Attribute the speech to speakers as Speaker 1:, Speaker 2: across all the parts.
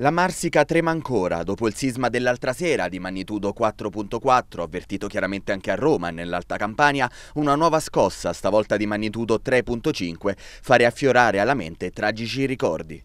Speaker 1: La Marsica trema ancora dopo il sisma dell'altra sera di magnitudo 4.4, avvertito chiaramente anche a Roma e nell'Alta Campania, una nuova scossa, stavolta di magnitudo 3.5, fa riaffiorare alla mente tragici ricordi.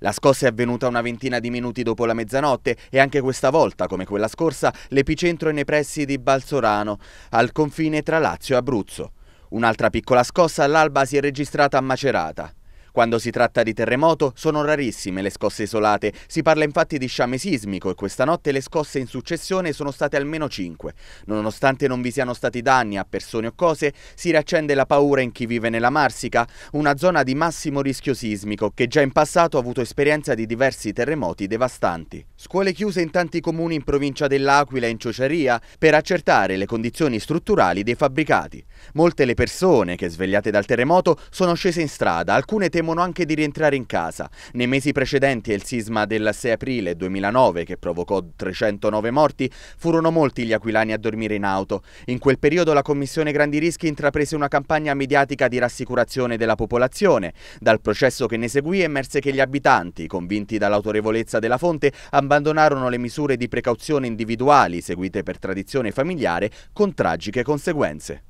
Speaker 1: La scossa è avvenuta una ventina di minuti dopo la mezzanotte e anche questa volta, come quella scorsa, l'epicentro è nei pressi di Balsorano, al confine tra Lazio e Abruzzo. Un'altra piccola scossa all'alba si è registrata a Macerata. Quando si tratta di terremoto sono rarissime le scosse isolate, si parla infatti di sciame sismico e questa notte le scosse in successione sono state almeno 5. Nonostante non vi siano stati danni a persone o cose, si riaccende la paura in chi vive nella Marsica, una zona di massimo rischio sismico che già in passato ha avuto esperienza di diversi terremoti devastanti. Scuole chiuse in tanti comuni in provincia dell'Aquila e in Ciociaria per accertare le condizioni strutturali dei fabbricati. Molte le persone che svegliate dal terremoto sono scese in strada, alcune temono temono anche di rientrare in casa. Nei mesi precedenti al sisma del 6 aprile 2009, che provocò 309 morti, furono molti gli aquilani a dormire in auto. In quel periodo la Commissione Grandi Rischi intraprese una campagna mediatica di rassicurazione della popolazione. Dal processo che ne seguì emerse che gli abitanti, convinti dall'autorevolezza della fonte, abbandonarono le misure di precauzione individuali seguite per tradizione familiare con tragiche conseguenze.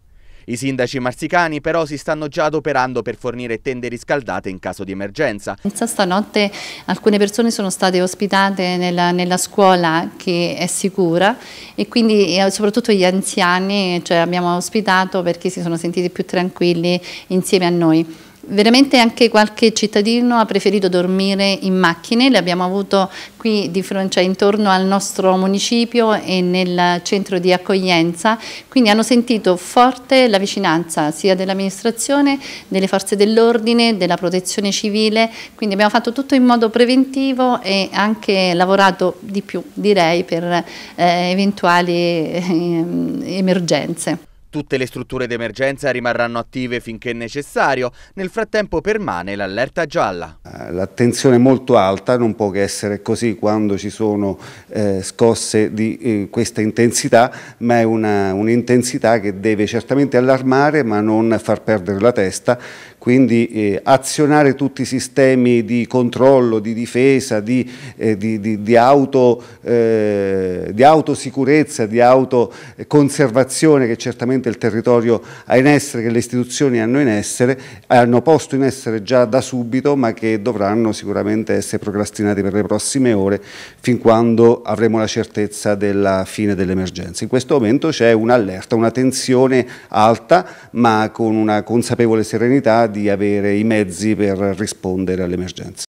Speaker 1: I sindaci marsicani però si stanno già adoperando per fornire tende riscaldate in caso di emergenza.
Speaker 2: Stanotte alcune persone sono state ospitate nella, nella scuola che è sicura e quindi eh, soprattutto gli anziani cioè abbiamo ospitato perché si sono sentiti più tranquilli insieme a noi. Veramente anche qualche cittadino ha preferito dormire in macchine, le abbiamo avuto qui di fronte, cioè intorno al nostro municipio e nel centro di accoglienza, quindi hanno sentito forte la vicinanza sia dell'amministrazione, delle forze dell'ordine, della protezione civile, quindi abbiamo fatto tutto in modo preventivo e anche lavorato di più direi per eh, eventuali eh, emergenze.
Speaker 1: Tutte le strutture d'emergenza rimarranno attive finché necessario, nel frattempo permane l'allerta gialla.
Speaker 3: Eh, l'attenzione è molto alta non può che essere così quando ci sono eh, scosse di eh, questa intensità, ma è un'intensità un che deve certamente allarmare ma non far perdere la testa, quindi eh, azionare tutti i sistemi di controllo, di difesa, di, eh, di, di, di auto, eh, autosicurezza, di autoconservazione che certamente sicuramente il territorio ha in essere, che le istituzioni hanno in essere, hanno posto in essere già da subito, ma che dovranno sicuramente essere procrastinati per le prossime ore, fin quando avremo la certezza della fine dell'emergenza. In questo momento c'è un'allerta, una tensione alta, ma con una consapevole serenità di avere i mezzi per rispondere all'emergenza.